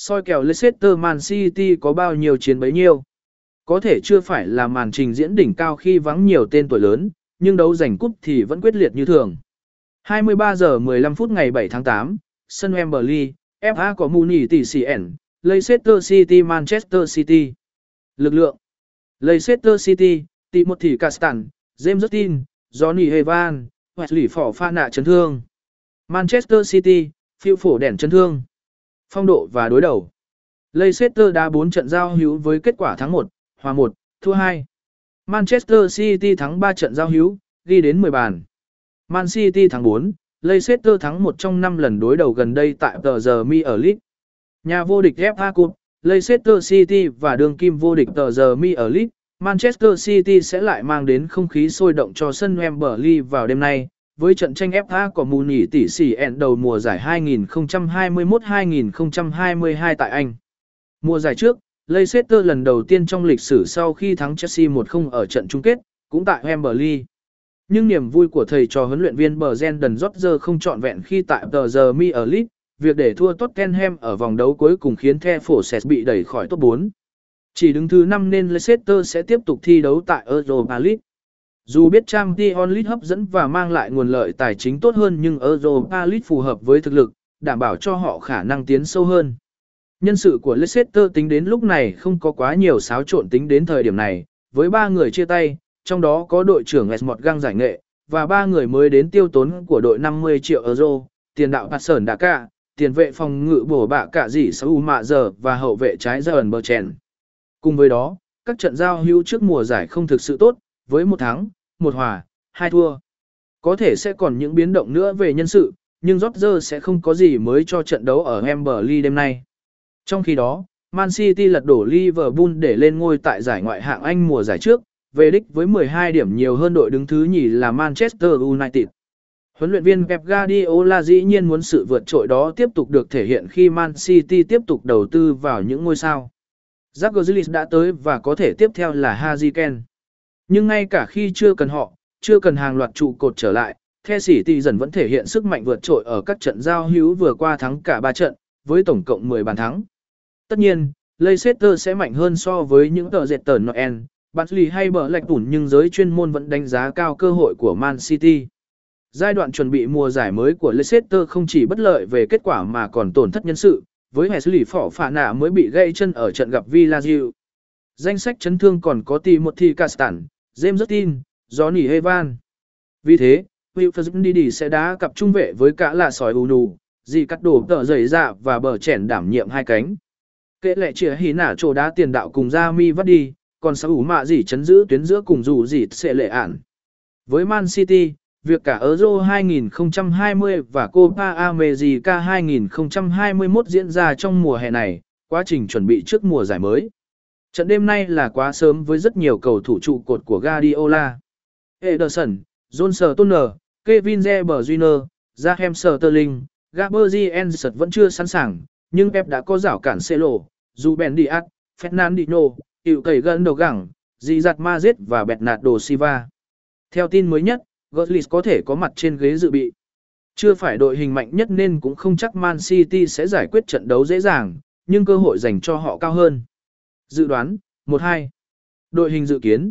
soi kèo Leicester Man City có bao nhiêu chiến bấy nhiêu. Có thể chưa phải là màn trình diễn đỉnh cao khi vắng nhiều tên tuổi lớn, nhưng đấu giành cúp thì vẫn quyết liệt như thường. 23 giờ 15 phút ngày 7 tháng 8, sân Wembley, FA có Muni tỷ CN, Leicester City Manchester City. Lực lượng Leicester City, tỷ một Timothy Castan, James Justin, Johnny Evan, Wesley Phỏ Phan Nạ chấn thương. Manchester City, phiêu phổ đèn chấn thương. Phong độ và đối đầu. Leicester đã 4 trận giao hữu với kết quả thắng 1, hòa 1, thua 2. Manchester City thắng 3 trận giao hữu, ghi đến 10 bàn. Man City thắng 4, Leicester thắng 1 trong 5 lần đối đầu gần đây tại tờ giờ Mi ở League. Nhà vô địch FA Cup, Leicester City và đường kim vô địch tờ giờ Mi ở League, Manchester City sẽ lại mang đến không khí sôi động cho sân Wembley vào đêm nay, với trận tranh FA của Muni tỷ sỉ ẹn đầu mùa giải 2021-2022 tại Anh. Mùa giải trước, Leicester lần đầu tiên trong lịch sử sau khi thắng Chelsea 1-0 ở trận chung kết, cũng tại Wembley. Nhưng niềm vui của thầy trò huấn luyện viên Brendan Rodgers không trọn vẹn khi tại The Jeremy ở Leeds, việc để thua Tottenham ở vòng đấu cuối cùng khiến The Forces bị đẩy khỏi top 4. Chỉ đứng thứ 5 nên Leicester sẽ tiếp tục thi đấu tại Europa League. Dù biết trang Dion Lit hấp dẫn và mang lại nguồn lợi tài chính tốt hơn nhưng Europa Lit phù hợp với thực lực, đảm bảo cho họ khả năng tiến sâu hơn. Nhân sự của Leicester tính đến lúc này không có quá nhiều xáo trộn tính đến thời điểm này, với ba người chia tay, trong đó có đội trưởng Esmond Gang giải nghệ, và ba người mới đến tiêu tốn của đội 50 triệu euro, tiền đạo Patson đã cả, tiền vệ phòng ngự bổ bạ cả dỉ Saul Mạ Giờ và hậu vệ trái Dern chèn. Cùng với đó, các trận giao hữu trước mùa giải không thực sự tốt, với một tháng, một hòa, hai thua. Có thể sẽ còn những biến động nữa về nhân sự, nhưng Rodgers sẽ không có gì mới cho trận đấu ở Wembley đêm nay. Trong khi đó, Man City lật đổ Liverpool để lên ngôi tại giải ngoại hạng Anh mùa giải trước, về đích với 12 điểm nhiều hơn đội đứng thứ nhì là Manchester United. Huấn luyện viên Pep Guardiola dĩ nhiên muốn sự vượt trội đó tiếp tục được thể hiện khi Man City tiếp tục đầu tư vào những ngôi sao. Jack Grealish đã tới và có thể tiếp theo là Harry nhưng ngay cả khi chưa cần họ, chưa cần hàng loạt trụ cột trở lại, The Sĩ Tỷ dần vẫn thể hiện sức mạnh vượt trội ở các trận giao hữu vừa qua thắng cả ba trận, với tổng cộng 10 bàn thắng. Tất nhiên, Leicester sẽ mạnh hơn so với những tờ dệt tờ Noel, lì hay bờ lạch tủn nhưng giới chuyên môn vẫn đánh giá cao cơ hội của Man City. Giai đoạn chuẩn bị mùa giải mới của Leicester không chỉ bất lợi về kết quả mà còn tổn thất nhân sự, với hệ Wesley Phỏ Phạ Nạ mới bị gãy chân ở trận gặp Villarreal. Danh sách chấn thương còn có Timothy Castan, James rất tin, Johnny Hevan. Vì thế, Wilfred Didi sẽ đá cặp trung vệ với cả là sói ù nù, dì cắt đổ tờ giày dạ và bờ chèn đảm nhiệm hai cánh. Kệ lệ chĩa hí nả chỗ đá tiền đạo cùng ra mi vắt đi, còn sao ủ mạ dì chấn giữ tuyến giữa cùng dù dì sẽ lệ ản. Với Man City, việc cả Euro 2020 và Copa America 2021 diễn ra trong mùa hè này, quá trình chuẩn bị trước mùa giải mới. Trận đêm nay là quá sớm với rất nhiều cầu thủ trụ cột của Guardiola. Ederson, Johnson Stoner, Kevin De Bruyne, Raheem Sterling, Gabriel vẫn chưa sẵn sàng, nhưng Pep đã có rào cản Celo, Ruben Diaz, Fernandinho, Tiểu Cầy Gần Đầu Gẳng, Di Giặt Mazet và Bernardo Silva. Theo tin mới nhất, Götze có thể có mặt trên ghế dự bị. Chưa phải đội hình mạnh nhất nên cũng không chắc Man City sẽ giải quyết trận đấu dễ dàng, nhưng cơ hội dành cho họ cao hơn. Dự đoán, 1-2. Đội hình dự kiến.